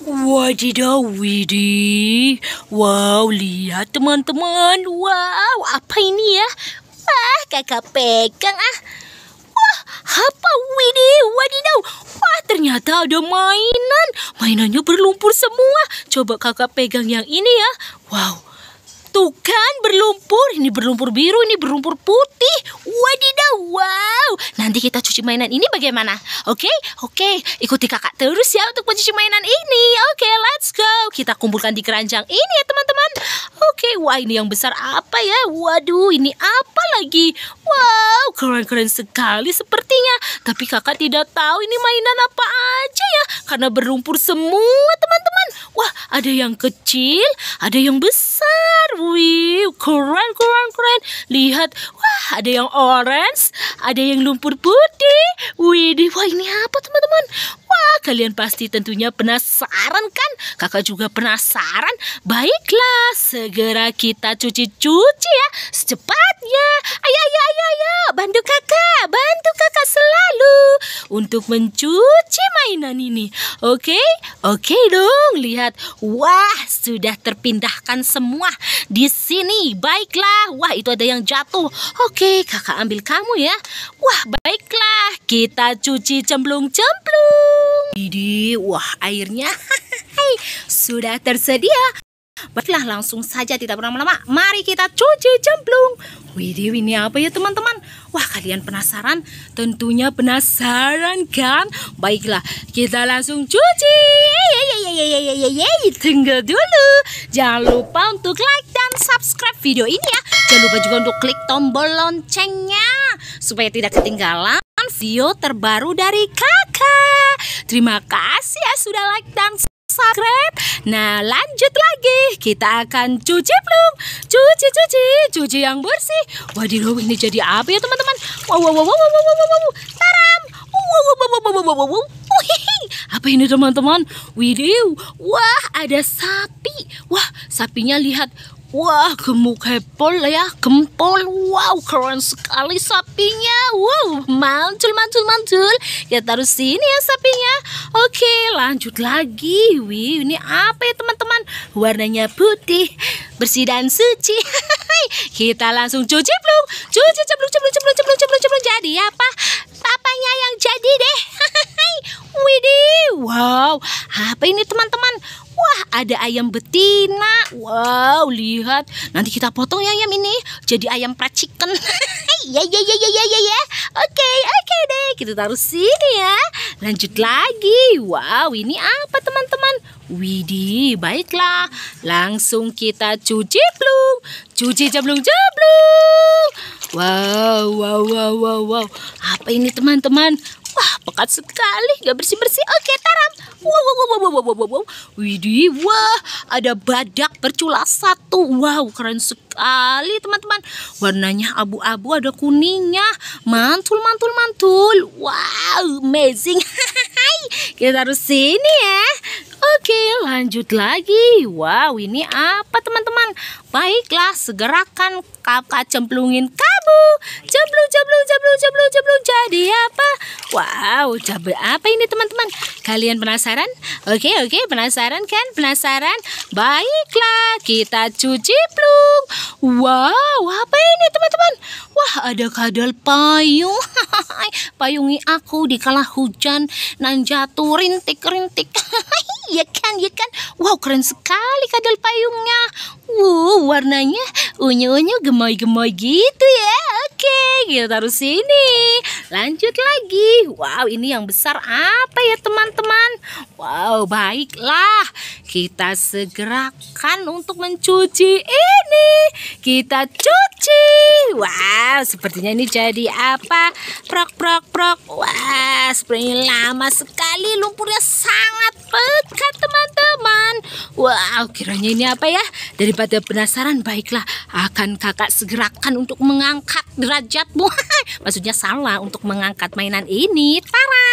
Wadidaw, Widih. Wow, lihat teman-teman. Wow, apa ini ya? Wah, kakak pegang ah. Wah, apa Widih? Wadidaw. Wah, ternyata ada mainan. Mainannya berlumpur semua. Coba kakak pegang yang ini ya. Wow, Tuh kan berlumpur, ini berlumpur biru, ini berlumpur putih. Wadidaw, wow. Nanti kita cuci mainan ini bagaimana? Oke, okay? oke. Okay. Ikuti kakak terus ya untuk mencuci mainan ini. Oke, okay, let's go. Kita kumpulkan di keranjang ini ya teman-teman. Oke, okay. wah ini yang besar apa ya? Waduh, ini apa lagi? Wow, keren-keren sekali sepertinya. Tapi kakak tidak tahu ini mainan apa aja ya. Karena berlumpur semua teman-teman. Wah, ada yang kecil, ada yang besar. Wih, keren, keren, keren. Lihat, wah ada yang orange, ada yang lumpur putih. Wih, wah ini apa teman-teman? Wah Kalian pasti tentunya penasaran kan? Kakak juga penasaran. Baiklah, segera kita cuci-cuci ya. Secepatnya. Ayo, ayo, ayo, ayo. Bantu kakak. Bantu kakak selalu. Untuk mencuci mainan ini. Oke? Oke dong. Lihat. Wah, sudah terpindahkan semua. Di sini. Baiklah. Wah, itu ada yang jatuh. Oke, kakak ambil kamu ya. Wah, baiklah. Kita cuci cemplung-cemplung. Didi, wah airnya sudah tersedia. Baiklah langsung saja tidak berlama-lama Mari kita cuci jemplung. Widih ini apa ya teman-teman Wah kalian penasaran Tentunya penasaran kan Baiklah kita langsung cuci Tunggu dulu Jangan lupa untuk like dan subscribe video ini ya Jangan lupa juga untuk klik tombol loncengnya Supaya tidak ketinggalan video terbaru dari kami Terima kasih ya sudah like dan subscribe. Nah, lanjut lagi. Kita akan cuci belum? Cuci, cuci, cuci yang bersih. Wadidaw, ini jadi apa ya teman-teman? Wow, wow, wow, wow, wow, wow, wow, wow. Taram. Wow, wow, wow, wow, wow, wow, wow. Apa ini teman-teman? Wadidaw, wah ada sapi. Wah, sapinya lihat. Wah, gemuk hepol ya, gempol. Wow, keren sekali sapinya. Wow, mantul, mantul, mantul. Ya taruh sini ya sapinya. Oke, lanjut lagi. Wih, ini apa ya teman-teman? Warnanya putih, bersih dan suci. Kita langsung cuci belum? Cuci ceplung, cemplung cemplung cemplung cemplung cemplung Jadi apa? Papanya yang jadi deh. wih wow. Apa ini teman-teman? Wah, ada ayam betina. Wow, lihat. Nanti kita potong ya ayam ini jadi ayam fried chicken. ya ya ya ya ya ya ya. Oke, oke deh. Kita taruh sini ya. Lanjut lagi. Wow, ini apa teman-teman? Widih, baiklah. Langsung kita cuci blung. Cuci jablung jablung. Wow, wow, wow, wow, wow. Apa ini teman-teman? Wah, pekat sekali. Gak bersih-bersih. Oke, okay, taruh Wow, wow, wow, wow, wow, wow, wow. Widih, wah, ada badak bercula satu. Wow, keren sekali teman-teman. Warnanya abu-abu, ada kuningnya. Mantul, mantul, mantul. Wow, amazing. Kita harus sini ya. Oke, lanjut lagi. Wow, ini apa teman-teman? Baiklah, segerakan kakak cemplungin kamu. Cemplung, cemplung, cemplung, cemplung, cemplung. Jadi apa? Wow, cabai apa ini teman-teman? Kalian penasaran? Oke, oke, penasaran kan? Penasaran? Baiklah, kita cuci plung. Wow, apa ini teman-teman? Wah, ada kadal payung. Payungi aku di kala hujan, nan jatuh rintik-rintik. Iya kan, iya kan. Wow, keren sekali kadal payungnya. Wow, warnanya unyu-unyu gemoy-gemoy gitu ya. Oke, kita taruh sini. Lanjut lagi. Wow, ini yang besar apa ya teman-teman? Wow, baiklah. Kita segerakan untuk mencuci ini. Kita cuci. Wow. Wow, sepertinya ini jadi apa? Prok, prok, prok. Wah, sepertinya lama sekali lumpurnya sangat pekat, teman-teman. Wow, kiranya ini apa ya? Daripada penasaran, baiklah. Akan kakak segerakan untuk mengangkat derajatmu. Maksudnya salah untuk mengangkat mainan ini. Tara!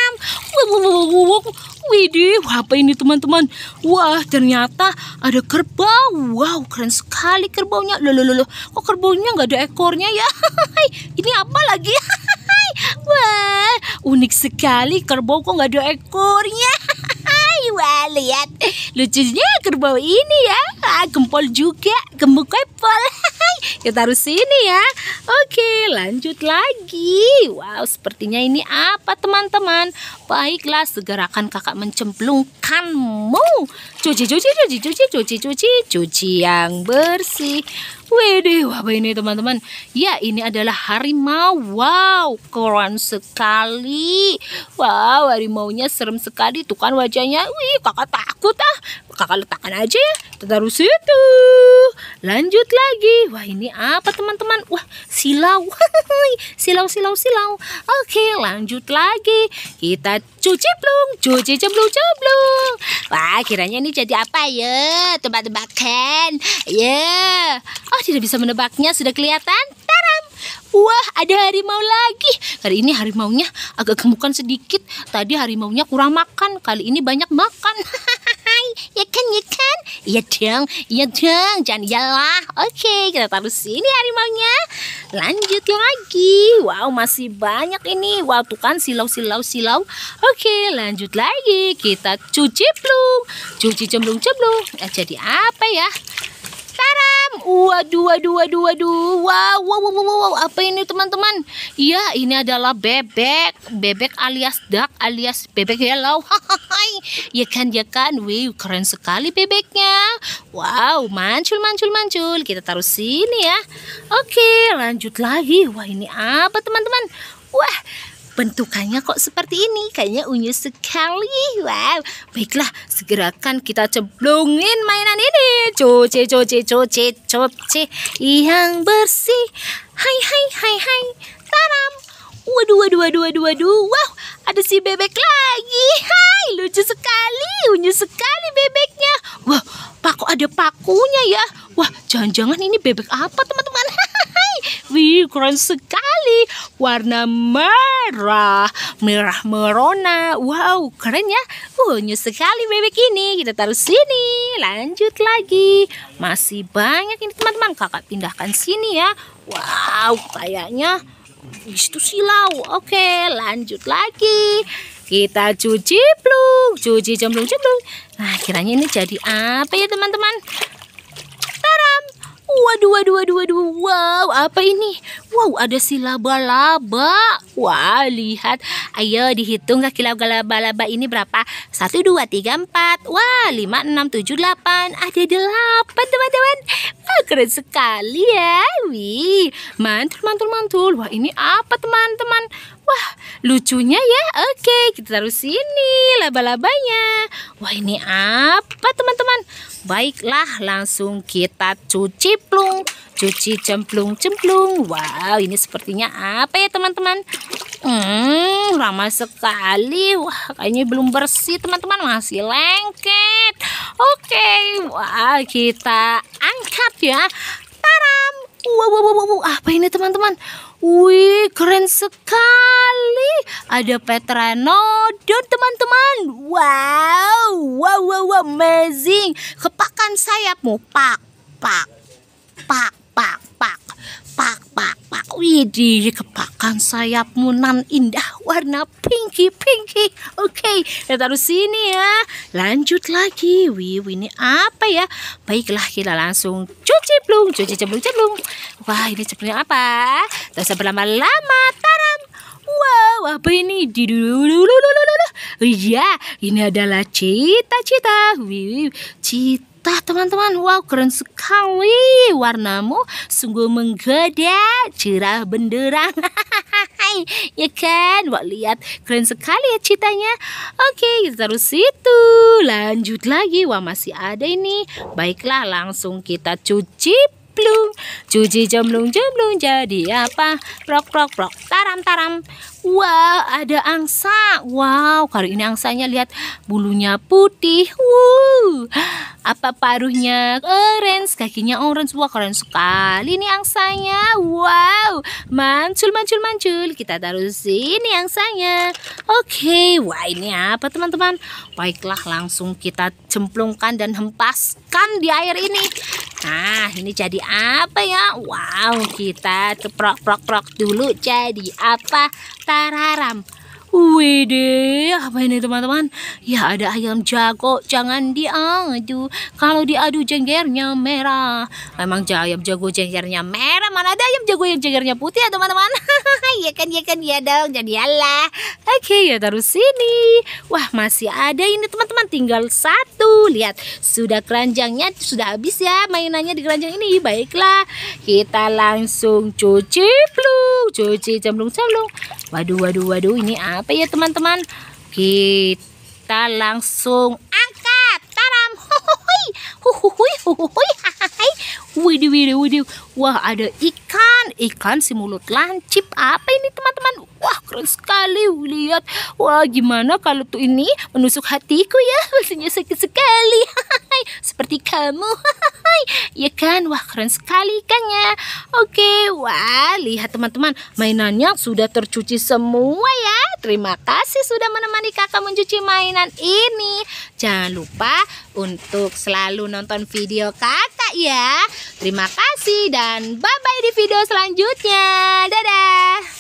Widih, apa ini teman-teman? Wah, ternyata ada kerbau. Wow, keren sekali kerbaunya. Loh, loh, loh, kok kerbaunya nggak ada ekornya ya? ini apa lagi? Wah, unik sekali kerbau kok nggak ada ekornya. Wah, lihat. Lucunya kerbau ini ya. Ah, gempol juga, gemuk kepol. Kita ya taruh sini ya. Oke, lanjut lagi. Wow, sepertinya ini apa teman-teman? Baiklah, segerakan kakak mencemplungkanmu. Cuci, cuci, cuci, cuci, cuci, cuci, cuci yang bersih. Wedeh, apa ini teman-teman? Ya, ini adalah harimau. Wow, keren sekali. Wow, harimau nya serem sekali. Tuh kan wajahnya. Wih, kakak takut ah kakak letakkan aja ya kita taruh situ lanjut lagi wah ini apa teman-teman wah silau silau silau silau oke lanjut lagi kita cuci belum cuci ceblung ceblung wah kiranya ini jadi apa ya tebak-tebakan ya yeah. oh tidak bisa menebaknya sudah kelihatan taram Wah, ada harimau lagi. Kali ini harimaunya agak gemukan sedikit. Tadi harimaunya kurang makan, kali ini banyak makan. ya kan, ya kan? Iya dong, ya dong, jangan iyalah. Oke, kita taruh sini harimaunya. Lanjut lagi. Wow, masih banyak ini. Wow, tuh kan silau, silau, silau. Oke, lanjut lagi. Kita cuci belum. Cuci cemplung, cemplung. Nah, jadi apa ya? Waduh, waduh, waduh, waduh. Wow, wow, wow, wow, wow. Apa ini teman-teman? Iya, -teman? ini adalah bebek. Bebek alias duck alias bebek yellow. Hai. ya kan, ya kan. Wih, keren sekali bebeknya. Wow, mancul, mancul, mancul. Kita taruh sini ya. Oke, lanjut lagi. Wah, ini apa teman-teman? Wah, Bentukannya kok seperti ini, kayaknya unyu sekali. Wow, baiklah, segerakan kita ceblungin mainan ini. Cuci, cuci, cuci, cuci, yang bersih. Hai, hai, hai, hai, taram. Waduh, waduh, waduh, waduh, waduh, wow, ada si bebek lagi. Hai, lucu sekali, unyu sekali bebeknya. Wah, wow, paku ada pakunya ya. Wah, jangan-jangan ini bebek apa teman-teman? keren sekali. Warna merah. Merah merona. Wow, keren ya. Uh, sekali bebek ini. Kita taruh sini. Lanjut lagi. Masih banyak ini teman-teman. Kakak pindahkan sini ya. Wow, kayaknya itu silau. Oke, lanjut lagi. Kita cuci plung, cuci jemplung-jemplung. Nah, kiranya ini jadi apa ya teman-teman? Waduh, waduh, waduh, waduh. Wow, apa ini? Wow, ada si laba-laba. Wah, lihat. Ayo dihitung kaki laba-laba ini berapa? Satu, dua, tiga, empat. Wah, lima, enam, tujuh, delapan. Ada delapan, teman-teman. Ah, keren sekali ya. Wih, mantul, mantul, mantul. Wah, ini apa teman-teman? Wah, lucunya ya. Oke, kita taruh sini laba-labanya. Wah, ini apa teman-teman? Baiklah, langsung kita cuci plung. Cuci cemplung-cemplung. Wow, ini sepertinya apa ya teman-teman? Hmm, lama sekali. Wah, kayaknya belum bersih, teman-teman. Masih lengket. Oke, wah, kita angkat ya. Taram. Wow, wow, wow, wow. apa ini teman-teman? Wih, keren sekali. Ada Petranodon, teman-teman. Wow, wow, wow, wow, amazing. Kepakan sayapmu, pak, pak, pak, pak, pak pak pak, pak. Widih, kepakan sayapmu nan indah warna pinky, pinky. Oke, okay, kita taruh sini ya. Lanjut lagi. Wiwi ini apa ya? Baiklah, kita langsung cuci ceblung, cuci cemplung cemplung Wah, ini cemplungnya apa? Tak usah berlama-lama. Taram. Wow, apa ini? di oh Iya, ini adalah cita-cita. Wiwi, cita teman-teman. Wow, keren sekali warnamu sungguh menggoda, cerah benderang. ya kan? Wah, lihat keren sekali ya ceritanya. Oke, kita taruh situ. Lanjut lagi. Wah, masih ada ini. Baiklah, langsung kita cuci plung cuci jemplung jemplung jadi apa prok prok prok taram taram Wow, ada angsa. Wow, kali ini angsanya lihat bulunya putih. Wow. Apa paruhnya orange, kakinya orange. Wah, keren sekali ini angsanya. Wow. Mancul, mancul, mancul. Kita taruh sini angsanya. Oke, wah ini apa teman-teman? Baiklah, langsung kita cemplungkan dan hempaskan di air ini. Nah, ini jadi apa ya? Wow, kita prok-prok-prok dulu jadi apa? daftar haram. Wede, apa ini teman-teman? Ya ada ayam jago, jangan diadu. Kalau diadu jenggernya merah. Emang ayam jago jenggernya merah, mana ada ayam jago yang jenggernya putih ya teman-teman? ya kan, ya kan, ya dong. jadi Allah Oke, ya taruh sini. Wah, masih ada ini teman-teman. Tinggal satu. Lihat, sudah keranjangnya sudah habis ya mainannya di keranjang ini. Baiklah, kita langsung cuci plu cuci cemplung-cemplung. Waduh, waduh, waduh. Ini apa ya teman-teman? Kita langsung Huhuhui, huhuhui, hai. Wah, ada ikan. Ikan si mulut lancip. Apa ini, teman-teman? wah keren sekali lihat wah gimana kalau tuh ini menusuk hatiku ya maksudnya sakit sekali seperti kamu ya kan wah keren sekali kan ya oke wah lihat teman-teman mainannya sudah tercuci semua ya terima kasih sudah menemani kakak mencuci mainan ini jangan lupa untuk selalu nonton video kakak ya terima kasih dan bye bye di video selanjutnya dadah